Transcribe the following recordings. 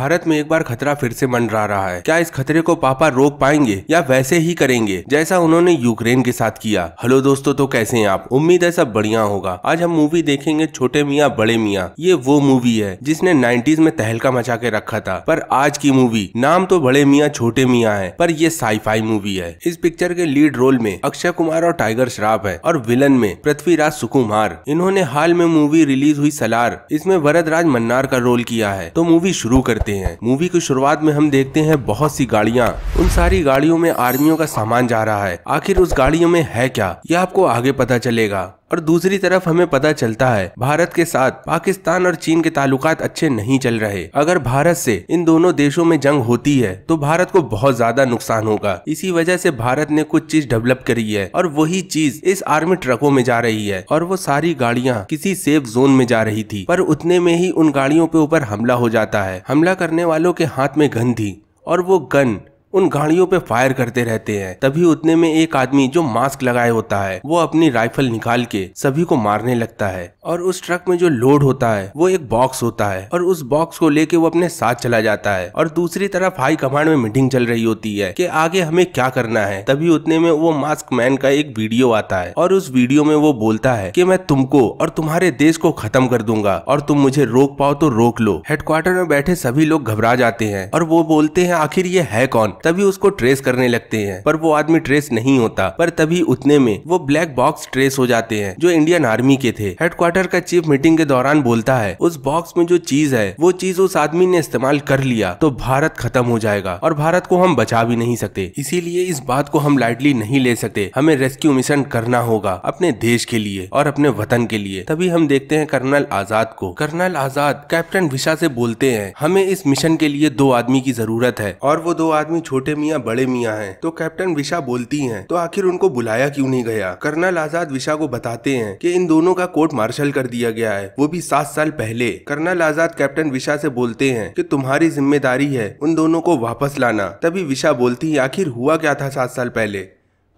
भारत में एक बार खतरा फिर से मंडरा रहा है क्या इस खतरे को पापा रोक पाएंगे या वैसे ही करेंगे जैसा उन्होंने यूक्रेन के साथ किया हेलो दोस्तों तो कैसे हैं आप उम्मीद है सब बढ़िया होगा आज हम मूवी देखेंगे छोटे मियाँ बड़े मियाँ ये वो मूवी है जिसने नाइन्टीज में तहलका मचा के रखा था पर आज की मूवी नाम तो बड़े मियाँ छोटे मियाँ है पर ये साईफाई मूवी है इस पिक्चर के लीड रोल में अक्षय कुमार और टाइगर श्राफ है और विलन में पृथ्वीराज सुकुमार इन्होंने हाल में मूवी रिलीज हुई सलार इसमें वरद राज मन्नार का रोल किया है तो मूवी शुरू करते जाते हैं मूवी की शुरुआत में हम देखते हैं बहुत सी गाड़ियाँ उन सारी गाड़ियों में आर्मियों का सामान जा रहा है आखिर उस गाड़ियों में है क्या यह आपको आगे पता चलेगा और दूसरी तरफ हमें पता चलता है भारत के साथ पाकिस्तान और चीन के ताल्लुक अच्छे नहीं चल रहे अगर भारत से इन दोनों देशों में जंग होती है तो भारत को बहुत ज्यादा नुकसान होगा इसी वजह से भारत ने कुछ चीज डेवलप करी है और वही चीज इस आर्मी ट्रकों में जा रही है और वो सारी गाड़ियाँ किसी सेफ जोन में जा रही थी पर उतने में ही उन गाड़ियों के ऊपर हमला हो जाता है हमला करने वालों के हाथ में गन थी और वो गन उन गाड़ियों पे फायर करते रहते हैं तभी उतने में एक आदमी जो मास्क लगाए होता है वो अपनी राइफल निकाल के सभी को मारने लगता है और उस ट्रक में जो लोड होता है वो एक बॉक्स होता है और उस बॉक्स को लेके वो अपने साथ चला जाता है और दूसरी तरफ हाई कमांड में मीटिंग चल रही होती है की आगे हमें क्या करना है तभी उतने में वो मास्क मैन का एक वीडियो आता है और उस वीडियो में वो बोलता है की मैं तुमको और तुम्हारे देश को खत्म कर दूंगा और तुम मुझे रोक पाओ तो रोक लो हेडक्वार्टर में बैठे सभी लोग घबरा जाते हैं और वो बोलते हैं आखिर ये है कौन तभी उसको ट्रेस करने लगते हैं पर वो आदमी ट्रेस नहीं होता पर तभी उतने में वो ब्लैक बॉक्स ट्रेस हो जाते हैं जो इंडियन आर्मी के थे हेडक्वार्टर का चीफ मीटिंग के दौरान बोलता है उस बॉक्स में जो चीज है वो चीज उस आदमी ने इस्तेमाल कर लिया तो भारत खत्म हो जाएगा और भारत को हम बचा भी नहीं सकते इसीलिए इस बात को हम लाइटली नहीं ले सकते हमें रेस्क्यू मिशन करना होगा अपने देश के लिए और अपने वतन के लिए तभी हम देखते हैं कर्नल आजाद को कर्नल आजाद कैप्टन विशा से बोलते हैं हमें इस मिशन के लिए दो आदमी की जरूरत है और वो दो आदमी छोटे मियाँ बड़े मियाँ हैं तो कैप्टन विशा बोलती है तो आखिर उनको बुलाया क्यूँ नहीं गया कर्नल आजाद विशा को बताते हैं की इन दोनों का कोर्ट मार्शल कर दिया गया है वो भी सात साल पहले कर्नल आजाद कैप्टन विशा से बोलते हैं की तुम्हारी जिम्मेदारी है उन दोनों को वापस लाना तभी विशा बोलती है आखिर हुआ क्या था सात साल पहले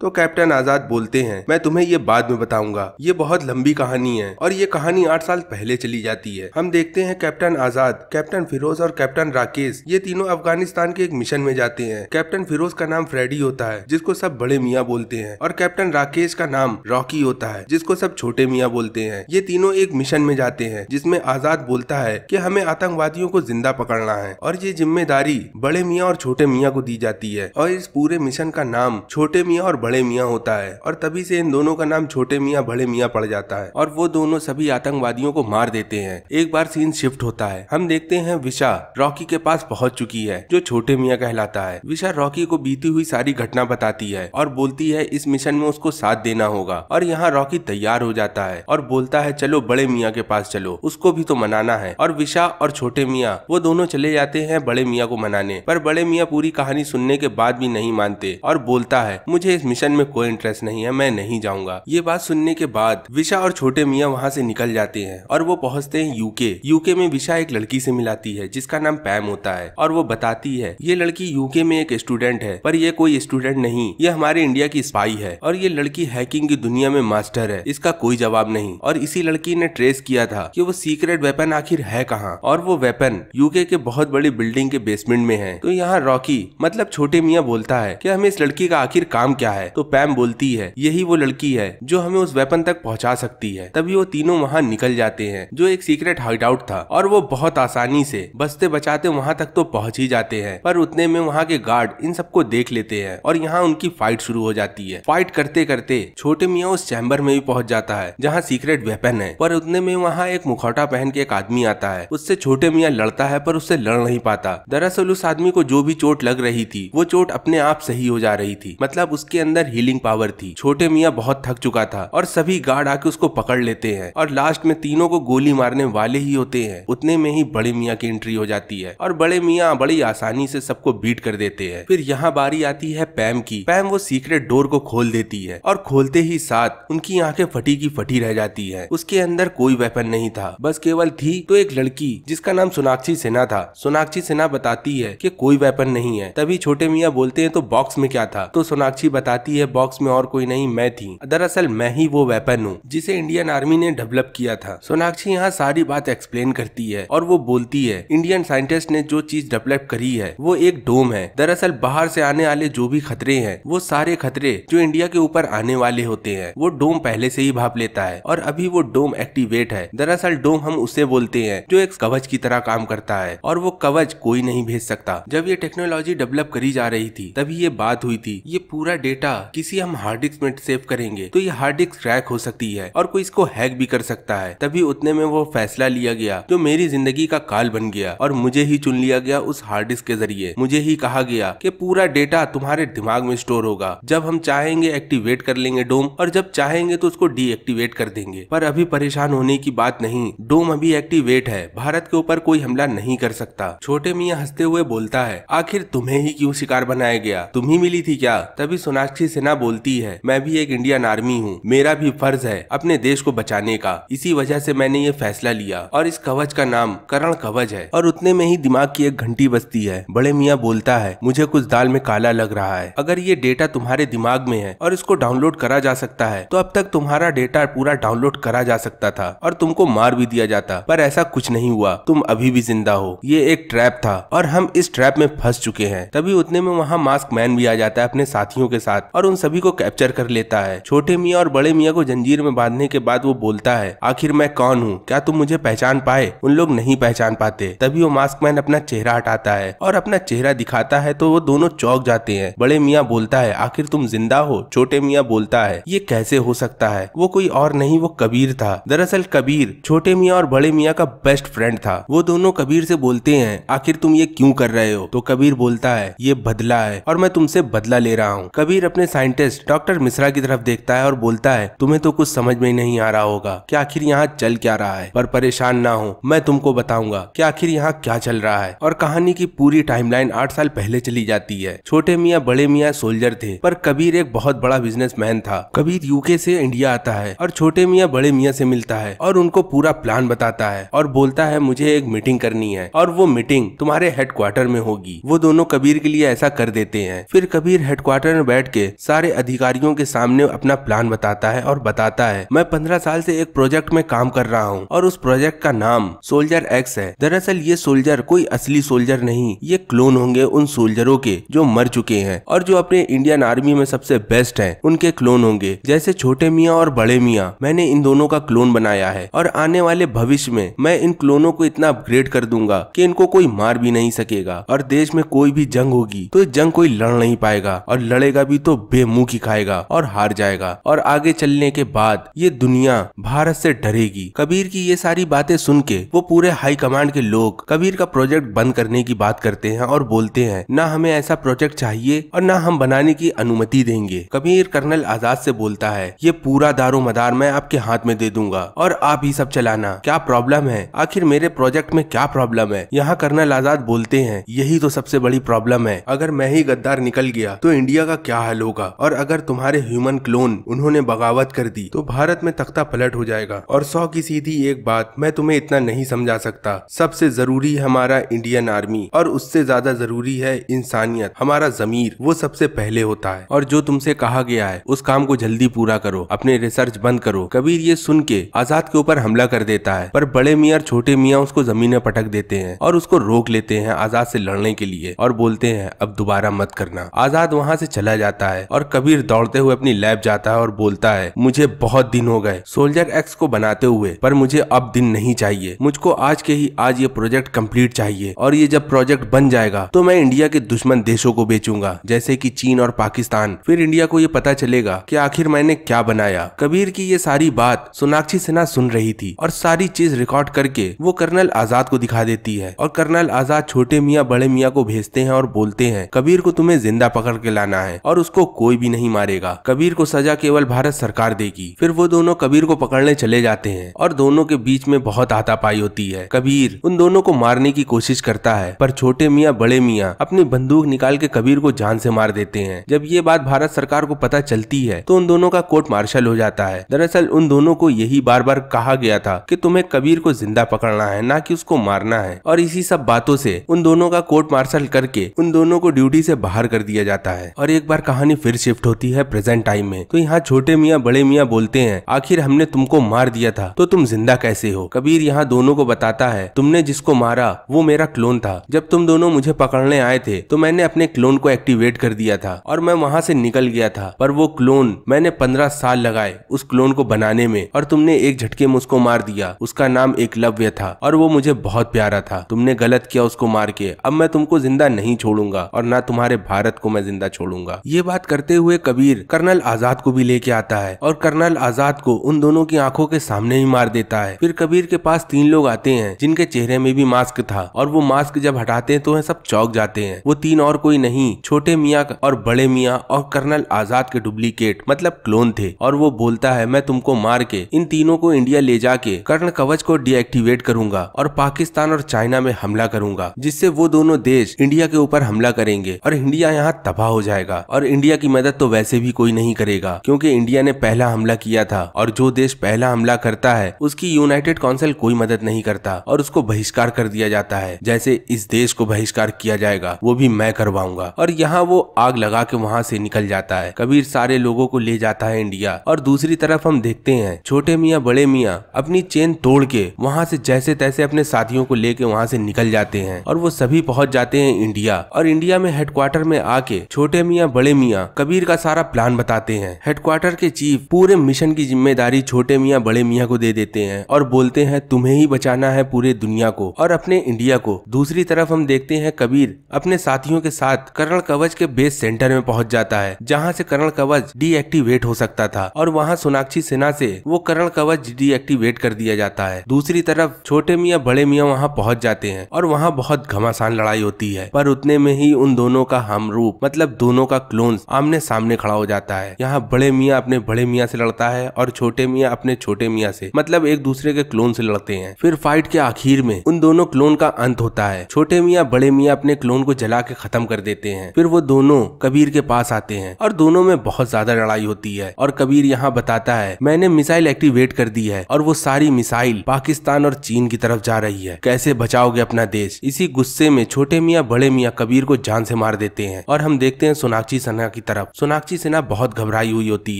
तो कैप्टन आजाद बोलते हैं मैं तुम्हें ये बाद में बताऊंगा ये बहुत लंबी कहानी है और ये कहानी आठ साल पहले चली जाती है हम देखते हैं कैप्टन आजाद कैप्टन फिरोज और कैप्टन राकेश ये तीनों अफगानिस्तान के एक मिशन में जाते हैं कैप्टन फिरोज का नाम फ्रेडी होता है जिसको सब बड़े मियाँ बोलते हैं और कैप्टन राकेश का नाम रॉकी होता है जिसको सब छोटे मियाँ बोलते हैं ये तीनों एक मिशन में जाते हैं जिसमे आजाद बोलता है की हमें आतंकवादियों को जिंदा पकड़ना है और ये जिम्मेदारी बड़े मियाँ और छोटे मियाँ को दी जाती है और इस पूरे मिशन का नाम छोटे मियाँ और बड़े मियाँ होता है और तभी से इन दोनों का नाम छोटे मियाँ बड़े मियाँ पड़ जाता है और वो दोनों सभी आतंकवादियों को मार देते हैं एक बार सीन शिफ्ट होता है हम देखते हैं विशा रॉकी के पास पहुंच चुकी है जो छोटे मियाँ कहलाता है विशा रॉकी को बीती हुई सारी घटना बताती है और बोलती है इस मिशन में उसको साथ देना होगा और यहाँ रॉकी तैयार हो जाता है और बोलता है चलो बड़े मियाँ के पास चलो उसको भी तो मनाना है और विशा और छोटे मियाँ वो दोनों चले जाते हैं बड़े मियाँ को मनाने पर बड़े मियाँ पूरी कहानी सुनने के बाद भी नहीं मानते और बोलता है मुझे इस मिशन में कोई इंटरेस्ट नहीं है मैं नहीं जाऊंगा ये बात सुनने के बाद विशा और छोटे मियाँ वहाँ से निकल जाते हैं और वो पहुँचते हैं यूके यूके में विशा एक लड़की से मिलाती है जिसका नाम पैम होता है और वो बताती है ये लड़की यूके में एक स्टूडेंट है पर ये कोई स्टूडेंट नहीं ये हमारे इंडिया की स्पाई है और ये लड़की हैकिंग की दुनिया में मास्टर है इसका कोई जवाब नहीं और इसी लड़की ने ट्रेस किया था कि वो सीक्रेट वेपन आखिर है कहाँ और वो वेपन यूके के बहुत बड़ी बिल्डिंग के बेसमेंट में है तो यहाँ रॉकी मतलब छोटे मियाँ बोलता है की हमें इस लड़की का आखिर काम क्या है है तो पैम बोलती है यही वो लड़की है जो हमें उस वेपन तक पहुंचा सकती है तभी वो तीनों वहाँ निकल जाते हैं जो एक सीक्रेट हाइड आउट था और वो बहुत आसानी से बचते बचाते वहाँ तक तो पहुंच ही जाते हैं पर उतने में वहाँ के गार्ड इन सबको देख लेते हैं और यहाँ उनकी फाइट शुरू हो जाती है फाइट करते करते छोटे मियाँ उस चैम्बर में भी पहुंच जाता है जहाँ सीक्रेट वेपन है पर उतने में वहाँ एक मुखौटा पहन के एक आदमी आता है उससे छोटे मियाँ लड़ता है पर उससे लड़ नहीं पाता दरअसल उस आदमी को जो भी चोट लग रही थी वो चोट अपने आप सही हो जा रही थी मतलब उसके अंदर अंदर हीलिंग पावर थी छोटे मियाँ बहुत थक चुका था और सभी गार्ड आके उसको पकड़ लेते हैं और लास्ट में तीनों को गोली मारने वाले ही होते हैं उतने में ही बड़े मियाँ की एंट्री हो जाती है और बड़े मियाँ बड़ी आसानी से सबको बीट कर देते हैं फिर यहाँ बारी आती है पैम की पैम वो सीक्रेट डोर को खोल देती है और खोलते ही साथ उनकी आंखें फटी की फटी रह जाती है उसके अंदर कोई वेपन नहीं था बस केवल थी तो एक लड़की जिसका नाम सोनाक्षी सिन्हा था सोनाक्षी सिन्हा बताती है कि कोई वेपन नहीं है तभी छोटे मियाँ बोलते हैं तो बॉक्स में क्या था तो सोनाक्षी बताती आती है बॉक्स में और कोई नहीं मैं थी दरअसल मैं ही वो वेपन हूँ जिसे इंडियन आर्मी ने डेवलप किया था सोनाक्षी यहाँ सारी बात एक्सप्लेन करती है और वो बोलती है इंडियन साइंटिस्ट ने जो चीज डेवलप करी है वो एक डोम है दरअसल बाहर से आने वाले जो भी खतरे हैं वो सारे खतरे जो इंडिया के ऊपर आने वाले होते हैं वो डोम पहले से ही भाप लेता है और अभी वो डोम एक्टिवेट है दरअसल डोम हम उसे बोलते हैं जो एक कवच की तरह काम करता है और वो कवच कोई नहीं भेज सकता जब ये टेक्नोलॉजी डेवलप करी जा रही थी तभी ये बात हुई थी ये पूरा डेटा किसी हम हार्ड डिस्क में सेव करेंगे तो ये हार्ड डिस्क क्रैक हो सकती है और कोई इसको हैक भी कर सकता है तभी उतने में वो फैसला लिया गया जो मेरी जिंदगी का काल बन गया और मुझे ही चुन लिया गया उस हार्ड डिस्क के जरिए मुझे ही कहा गया कि पूरा डेटा तुम्हारे दिमाग में स्टोर होगा जब हम चाहेंगे एक्टिवेट कर लेंगे डोम और जब चाहेंगे तो उसको डीएक्टिवेट कर देंगे पर अभी परेशान होने की बात नहीं डोम अभी एक्टिवेट है भारत के ऊपर कोई हमला नहीं कर सकता छोटे मियाँ हंसते हुए बोलता है आखिर तुम्हें ही क्यों शिकार बनाया गया तुम ही मिली थी क्या तभी सोनाक्षी विदेशी सेना बोलती है मैं भी एक इंडियन आर्मी हूँ मेरा भी फर्ज है अपने देश को बचाने का इसी वजह से मैंने ये फैसला लिया और इस कवच का नाम करण कवच है और उतने में ही दिमाग की एक घंटी बजती है बड़े मियाँ बोलता है मुझे कुछ दाल में काला लग रहा है अगर ये डेटा तुम्हारे दिमाग में है और इसको डाउनलोड करा जा सकता है तो अब तक तुम्हारा डेटा पूरा डाउनलोड करा जा सकता था और तुमको मार भी दिया जाता पर ऐसा कुछ नहीं हुआ तुम अभी भी जिंदा हो ये एक ट्रैप था और हम इस ट्रैप में फंस चुके हैं तभी उतने में वहाँ मास्क मैन भी आ जाता है अपने साथियों के साथ और उन सभी को कैप्चर कर लेता है छोटे मियाँ और बड़े मियाँ को जंजीर में बांधने के बाद वो बोलता है आखिर मैं कौन हूँ क्या तुम मुझे पहचान पाए उन लोग नहीं पहचान पाते तभी वो मास्क मैन अपना चेहरा हटाता है और अपना चेहरा दिखाता है तो वो दोनों चौक जाते हैं बड़े मियाँ बोलता है आखिर तुम जिंदा हो छोटे मियाँ बोलता है ये कैसे हो सकता है वो कोई और नहीं वो कबीर था दरअसल कबीर छोटे मियाँ और बड़े मियाँ का बेस्ट फ्रेंड था वो दोनों कबीर से बोलते हैं आखिर तुम ये क्यों कर रहे हो तो कबीर बोलता है ये बदला है और मैं तुमसे बदला ले रहा हूँ कबीर अपने अपने साइंटिस्ट डॉक्टर मिश्रा की तरफ देखता है और बोलता है तुम्हें तो कुछ समझ में नहीं आ रहा होगा कि आखिर यहाँ चल क्या रहा है पर परेशान ना हो मैं तुमको बताऊंगा कि आखिर यहाँ क्या चल रहा है और कहानी की पूरी टाइमलाइन आठ साल पहले चली जाती है छोटे मियाँ बड़े मियाँ सोल्जर थे पर कबीर एक बहुत बड़ा बिजनेस था कबीर यूके से इंडिया आता है और छोटे मियाँ बड़े मियाँ से मिलता है और उनको पूरा प्लान बताता है और बोलता है मुझे एक मीटिंग करनी है और वो मीटिंग तुम्हारे हेडक्वार्टर में होगी वो दोनों कबीर के लिए ऐसा कर देते हैं फिर कबीर हेडक्वार्टर में बैठ के लिए सारे अधिकारियों के सामने अपना प्लान बताता है और बताता है मैं पंद्रह साल से एक प्रोजेक्ट में काम कर रहा हूँ और उस प्रोजेक्ट का नाम सोल्जर एक्स है दरअसल ये सोल्जर कोई असली सोल्जर नहीं ये क्लोन होंगे उन सोल्जरों के जो मर चुके हैं और जो अपने इंडियन आर्मी में सबसे बेस्ट है उनके क्लोन होंगे जैसे छोटे मियाँ और बड़े मियाँ मैंने इन दोनों का क्लोन बनाया है और आने वाले भविष्य में मैं इन क्लोनों को इतना अपग्रेड कर दूंगा कि इनको कोई मार भी नहीं सकेगा और देश में कोई भी जंग होगी तो जंग कोई लड़ नहीं पाएगा और लड़ेगा भी तो तो बेमुखी खाएगा और हार जाएगा और आगे चलने के बाद ये दुनिया भारत से डरेगी कबीर की ये सारी बातें सुन के वो पूरे हाई कमांड के लोग कबीर का प्रोजेक्ट बंद करने की बात करते हैं और बोलते हैं ना हमें ऐसा प्रोजेक्ट चाहिए और ना हम बनाने की अनुमति देंगे कबीर कर्नल आजाद से बोलता है ये पूरा दारो मदार मैं आपके हाथ में दे दूंगा और आप ही सब चलाना क्या प्रॉब्लम है आखिर मेरे प्रोजेक्ट में क्या प्रॉब्लम है यहाँ कर्नल आजाद बोलते हैं यही तो सबसे बड़ी प्रॉब्लम है अगर मैं ही गद्दार निकल गया तो इंडिया का क्या हाल होगा और अगर तुम्हारे ह्यूमन क्लोन उन्होंने बगावत कर दी तो भारत में तख्ता पलट हो जाएगा और सौ की सीधी एक बात मैं तुम्हें इतना नहीं समझा सकता सबसे जरूरी हमारा इंडियन आर्मी और उससे ज्यादा जरूरी है इंसानियत हमारा जमीर वो सबसे पहले होता है और जो तुमसे कहा गया है उस काम को जल्दी पूरा करो अपने रिसर्च बंद करो कबीर ये सुन के आजाद के ऊपर हमला कर देता है पर बड़े मियाँ और छोटे मियाँ उसको जमीन पटक देते हैं और उसको रोक लेते हैं आजाद से लड़ने के लिए और बोलते हैं अब दोबारा मत करना आजाद वहाँ से चला जाता है है और कबीर दौड़ते हुए अपनी लैब जाता है और बोलता है मुझे बहुत दिन हो गए सोल्जर एक्स को बनाते हुए पर मुझे अब दिन नहीं चाहिए मुझको आज के ही आज ये प्रोजेक्ट कम्प्लीट चाहिए और ये जब प्रोजेक्ट बन जाएगा तो मैं इंडिया के दुश्मन देशों को बेचूंगा जैसे की चीन और पाकिस्तान फिर इंडिया को ये पता चलेगा की आखिर मैंने क्या बनाया कबीर की ये सारी बात सोनाक्षी सिन्हा सुन रही थी और सारी चीज रिकॉर्ड करके वो कर्नल आजाद को दिखा देती है और कर्नल आजाद छोटे मियाँ बड़े मियाँ को भेजते हैं और बोलते हैं कबीर को तुम्हें जिंदा पकड़ के लाना है और उसको कोई भी नहीं मारेगा कबीर को सजा केवल भारत सरकार देगी फिर वो दोनों कबीर को पकड़ने चले जाते हैं और दोनों के बीच में बहुत हाथापाई होती है कबीर उन दोनों को मारने की कोशिश करता है पर छोटे मियाँ बड़े मियाँ अपनी बंदूक निकाल के कबीर को जान से मार देते हैं जब ये बात भारत सरकार को पता चलती है तो उन दोनों का कोर्ट मार्शल हो जाता है दरअसल उन दोनों को यही बार बार कहा गया था कि तुम्हें कबीर को जिंदा पकड़ना है ना कि उसको मारना है और इसी सब बातों से उन दोनों का कोर्ट मार्शल करके उन दोनों को ड्यूटी से बाहर कर दिया जाता है और एक बार कहानी कहानी फिर शिफ्ट होती है प्रेजेंट टाइम में तो यहाँ छोटे मियाँ बड़े मियाँ बोलते हैं आखिर हमने तुमको मार दिया था तो तुम जिंदा कैसे हो कबीर यहाँ दोनों को बताता है तुमने जिसको मारा वो मेरा क्लोन था जब तुम दोनों मुझे पकड़ने आए थे तो मैंने अपने क्लोन को एक्टिवेट कर दिया था और मैं वहाँ से निकल गया था पर वो क्लोन मैंने पंद्रह साल लगाए उस क्लोन को बनाने में और तुमने एक झटके में उसको मार दिया उसका नाम एकलव्य था और वो मुझे बहुत प्यारा था तुमने गलत किया उसको मार के अब मैं तुमको जिंदा नहीं छोड़ूंगा और ना तुम्हारे भारत को मैं जिंदा छोड़ूंगा ये बात बात करते हुए कबीर कर्नल आजाद को भी लेके आता है और कर्नल आजाद को उन दोनों की आंखों के सामने ही मार देता है फिर कबीर के पास तीन लोग आते हैं जिनके चेहरे में भी मास्क था और वो मास्क जब हटाते हैं तो सब चौक जाते हैं वो तीन और कोई नहीं छोटे मियाँ और बड़े मियाँ और कर्नल आजाद के डुप्लीकेट मतलब क्लोन थे और वो बोलता है मैं तुमको मार के इन तीनों को इंडिया ले जाके कर्ण कवच को डीएक्टिवेट करूंगा और पाकिस्तान और चाइना में हमला करूंगा जिससे वो दोनों देश इंडिया के ऊपर हमला करेंगे और इंडिया यहाँ तबाह हो जाएगा और इंडिया इंडिया की मदद तो वैसे भी कोई नहीं करेगा क्योंकि इंडिया ने पहला हमला किया था और जो देश पहला हमला करता है उसकी यूनाइटेड काउंसिल कोई मदद नहीं करता और उसको बहिष्कार कर दिया जाता है जैसे इस देश को बहिष्कार किया जाएगा वो भी मैं करवाऊंगा और यहाँ वो आग लगा के वहाँ से निकल जाता है कबीर सारे लोगों को ले जाता है इंडिया और दूसरी तरफ हम देखते हैं छोटे मियाँ बड़े मियाँ अपनी चेन तोड़ के वहाँ से जैसे तैसे अपने साथियों को लेके वहाँ से निकल जाते हैं और वो सभी पहुँच जाते हैं इंडिया और इंडिया में हेडक्वार्टर में आके छोटे मियाँ बड़े मियाँ मियाँ कबीर का सारा प्लान बताते हैं हेडक्वार्टर के चीफ पूरे मिशन की जिम्मेदारी छोटे मियाँ बड़े मियाँ को दे देते हैं और बोलते हैं तुम्हें ही बचाना है पूरे दुनिया को और अपने इंडिया को दूसरी तरफ हम देखते हैं कबीर अपने साथियों के साथ करण कवच के बेस सेंटर में पहुंच जाता है जहां से करण कवच डीएक्टिवेट हो सकता था और वहां सोनाक्षी सिन्हा से वो करण कवच डीएक्टिवेट कर दिया जाता है दूसरी तरफ छोटे मियाँ बड़े मियाँ वहाँ पहुँच जाते हैं और वहाँ बहुत घमासान लड़ाई होती है पर उतने में ही उन दोनों का हमरूप मतलब दोनों का क्लोन आमने सामने खड़ा हो जाता है यहाँ बड़े मियाँ अपने बड़े मियाँ से लड़ता है और छोटे मियाँ अपने छोटे मियाँ से मतलब एक दूसरे के क्लोन से लड़ते हैं फिर फाइट के आखिर में उन दोनों क्लोन का अंत होता है छोटे मियाँ बड़े मियाँ अपने क्लोन को जला के खत्म कर देते हैं फिर वो दोनों कबीर के पास आते हैं और दोनों में बहुत ज्यादा लड़ाई होती है और कबीर यहाँ बताता है मैंने मिसाइल एक्टिवेट कर दी है और वो सारी मिसाइल पाकिस्तान और चीन की तरफ जा रही है कैसे बचाओगे अपना देश इसी गुस्से में छोटे मियाँ बड़े मियाँ कबीर को जान से मार देते हैं और हम देखते हैं सोनाक्षी सन्हा की तरफ सोनाक्षी सिन्हा बहुत घबराई हुई होती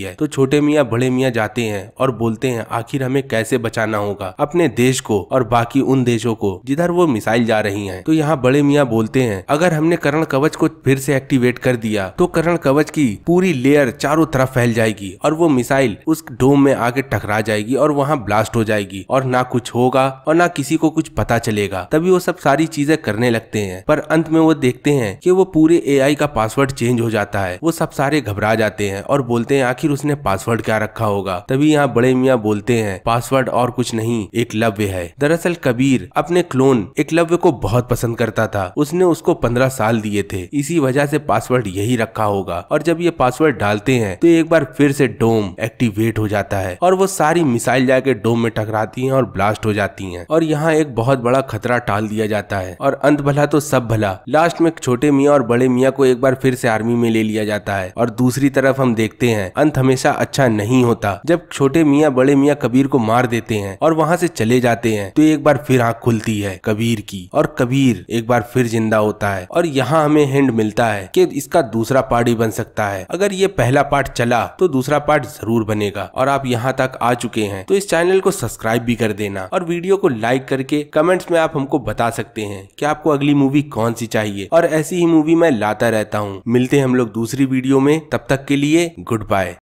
है तो छोटे मियाँ बड़े मियाँ जाते हैं और बोलते हैं आखिर हमें कैसे बचाना होगा अपने देश को और बाकी उन देशों को जिधर वो मिसाइल जा रही है तो यहाँ बड़े मियाँ बोलते हैं अगर हमने करण कवच को फिर से एक्टिवेट कर दिया तो करण कवच की पूरी लेयर चारों तरफ फैल जाएगी और वो मिसाइल उस डोम में आके टकरा जाएगी और वहाँ ब्लास्ट हो जाएगी और ना कुछ होगा और ना किसी को कुछ पता चलेगा तभी वो सब सारी चीजें करने लगते हैं पर अंत में वो देखते हैं कि वो पूरे एआई का पासवर्ड चेंज हो जाता है वो सब सारे घबरा जाते हैं और बोलते हैं आखिर उसने पासवर्ड क्या रखा होगा तभी यहाँ बड़े मियाँ बोलते हैं पासवर्ड और कुछ नहीं एकलव्य है दरअसल कबीर अपने क्लोन एकलव्य को बहुत पसंद करता था उसने उसको पंद्रह साल दिए थे इसी वजह से पासवर्ड यही रखा होगा और जब ये पासवर्ड डालते हैं तो एक बार फिर से डोम एक्टिवेट हो जाता है और वो सारी मिसाइल जाके डोम में टकराती है और ब्लास्ट हो जाती है और यहाँ एक बहुत बड़ा खतरा टाल दिया जाता है और अंत भला तो सब भला लास्ट में छोटे मियाँ और बड़े मियाँ को एक बार फिर से आर्मी में ले लिया जाता जाता है और दूसरी तरफ हम देखते हैं अंत हमेशा अच्छा नहीं होता जब छोटे मियाँ बड़े मियाँ कबीर को मार देते हैं और वहाँ से चले जाते हैं तो एक बार फिर आँख खुलती है कबीर की और कबीर एक बार फिर जिंदा होता है और यहाँ हमें हिंड मिलता है की इसका दूसरा पार्ट ही बन सकता है अगर ये पहला पार्ट चला तो दूसरा पार्ट जरूर बनेगा और आप यहाँ तक आ चुके हैं तो इस चैनल को सब्सक्राइब भी कर देना और वीडियो को लाइक करके कमेंट्स में आप हमको बता सकते हैं कि आपको अगली मूवी कौन सी चाहिए और ऐसी ही मूवी मैं लाता रहता हूँ मिलते हैं हम लोग दूसरी दूसरी वीडियो में तब तक के लिए गुड बाय